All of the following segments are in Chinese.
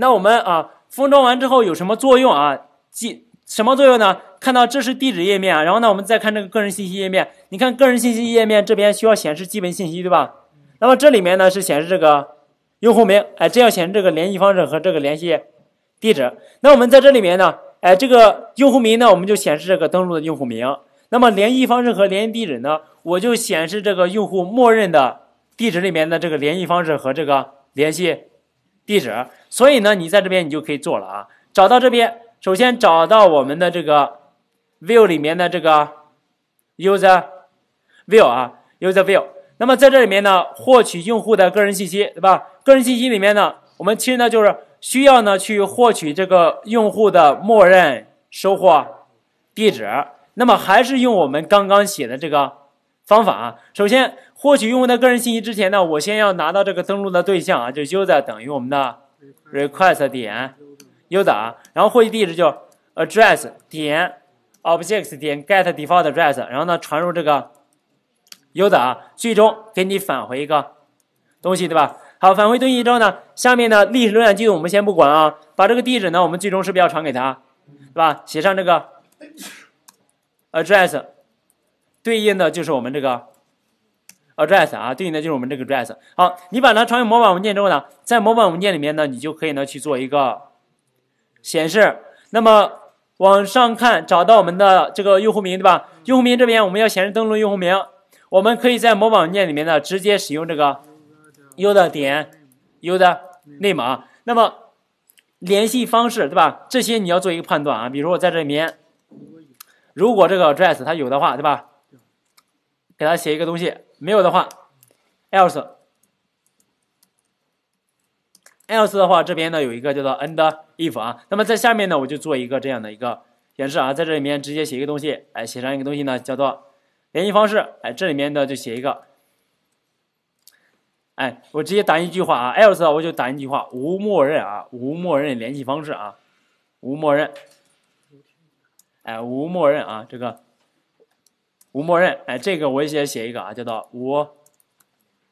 那我们啊，封装完之后有什么作用啊？记什么作用呢？看到这是地址页面啊，然后呢，我们再看这个个人信息页面。你看个人信息页面这边需要显示基本信息，对吧？那么这里面呢是显示这个用户名，哎，这要显示这个联系方式和这个联系地址。那我们在这里面呢，哎，这个用户名呢，我们就显示这个登录的用户名。那么联系方式和联系地址呢，我就显示这个用户默认的地址里面的这个联系方式和这个联系。地址，所以呢，你在这边你就可以做了啊。找到这边，首先找到我们的这个 view 里面的这个 user view 啊，user view。那么在这里面呢，获取用户的个人信息，对吧？个人信息里面呢，我们其实呢就是需要呢去获取这个用户的默认收货地址，那么还是用我们刚刚写的这个。方法啊，首先获取用户的个人信息之前呢，我先要拿到这个登录的对象啊，就 U s e r 等于我们的 request 点 U s e r 然后获取地址就 address 点 objects 点 get default address，然后呢传入这个 U s e r 啊，最终给你返回一个东西，对吧？好，返回东西之后呢，下面的历史浏览记录我们先不管啊，把这个地址呢，我们最终是不是要传给他，对吧？写上这个 address。对应的就是我们这个 address 啊，对应的就是我们这个 address。好，你把它传入模板文件之后呢，在模板文件里面呢，你就可以呢去做一个显示。那么往上看，找到我们的这个用户名，对吧？用户名这边我们要显示登录用户名，我们可以在模板文件里面呢直接使用这个 U 的点 U 的内码。那么联系方式，对吧？这些你要做一个判断啊。比如我在这里面，如果这个 address 它有的话，对吧？给它写一个东西，没有的话，else，else 的话这边呢有一个叫做 end if 啊，那么在下面呢我就做一个这样的一个演示啊，在这里面直接写一个东西，哎，写上一个东西呢叫做联系方式，哎，这里面呢就写一个，哎，我直接打一句话啊，else 我就打一句话，无默认啊，无默认联系方式啊，无默认，哎，无默认啊，这个。无默认，哎，这个我也写一个啊，叫做无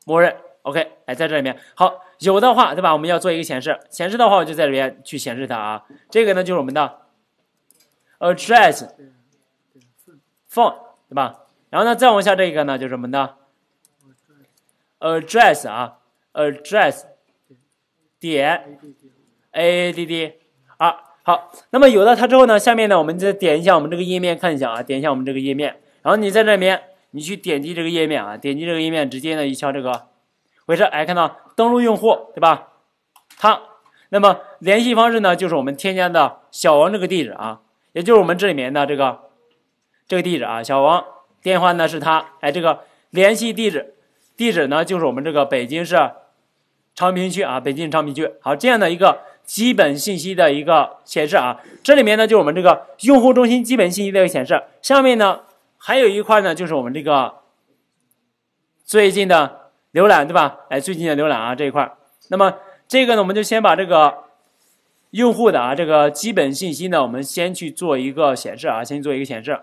默认，OK，哎，在这里面，好，有的话，对吧？我们要做一个显示，显示的话我就在里面去显示它啊。这个呢就是我们的 address，phone，对吧？然后呢再往下这个呢就是我们的 address，啊，address 点 a a d d，啊，好，那么有了它之后呢，下面呢我们再点一下我们这个页面看一下啊，点一下我们这个页面。然后你在这边，你去点击这个页面啊，点击这个页面，直接呢，一敲这个，回车，哎，看到登录用户对吧？他，那么联系方式呢，就是我们添加的小王这个地址啊，也就是我们这里面的这个这个地址啊，小王电话呢是他哎，这个联系地址地址呢就是我们这个北京市昌平区啊，北京昌平区，好这样的一个基本信息的一个显示啊，这里面呢就是我们这个用户中心基本信息的一个显示，下面呢。还有一块呢，就是我们这个最近的浏览，对吧？哎，最近的浏览啊，这一块那么这个呢，我们就先把这个用户的啊这个基本信息呢，我们先去做一个显示啊，先做一个显示。